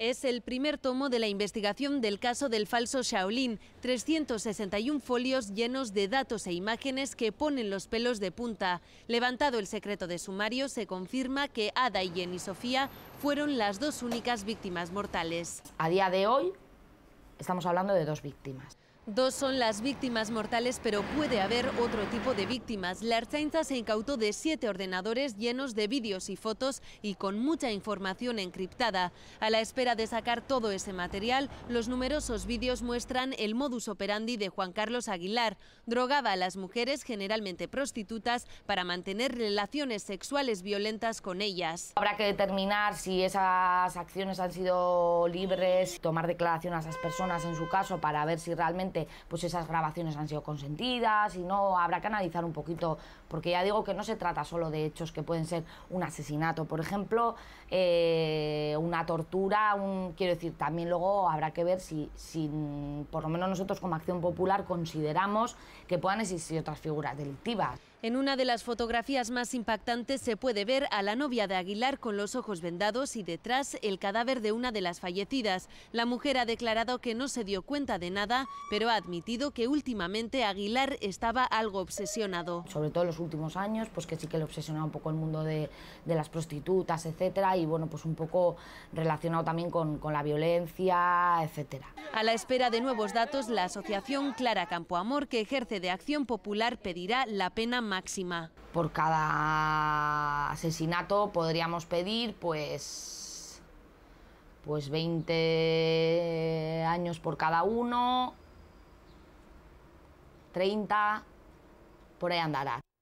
Es el primer tomo de la investigación del caso del falso Shaolin, 361 folios llenos de datos e imágenes que ponen los pelos de punta. Levantado el secreto de sumario, se confirma que Ada y Jenny Sofía fueron las dos únicas víctimas mortales. A día de hoy estamos hablando de dos víctimas. Dos son las víctimas mortales, pero puede haber otro tipo de víctimas. La Archainza se incautó de siete ordenadores llenos de vídeos y fotos y con mucha información encriptada. A la espera de sacar todo ese material, los numerosos vídeos muestran el modus operandi de Juan Carlos Aguilar. Drogaba a las mujeres, generalmente prostitutas, para mantener relaciones sexuales violentas con ellas. Habrá que determinar si esas acciones han sido libres, tomar declaración a esas personas en su caso para ver si realmente pues esas grabaciones han sido consentidas y no habrá que analizar un poquito, porque ya digo que no se trata solo de hechos que pueden ser un asesinato, por ejemplo, eh, una tortura, un, quiero decir, también luego habrá que ver si, si, por lo menos nosotros como Acción Popular consideramos que puedan existir otras figuras delictivas. En una de las fotografías más impactantes se puede ver a la novia de Aguilar con los ojos vendados y detrás el cadáver de una de las fallecidas. La mujer ha declarado que no se dio cuenta de nada, pero ha admitido que últimamente Aguilar estaba algo obsesionado. Sobre todo en los últimos años, pues que sí que le obsesionaba un poco el mundo de, las prostitutas, etcétera, y bueno, pues un poco relacionado también con, con la violencia, etcétera. A la espera de nuevos datos, la asociación Clara Campoamor, que ejerce de acción popular, pedirá la pena más máxima. Por cada asesinato podríamos pedir pues pues 20 años por cada uno, 30 por ahí andará.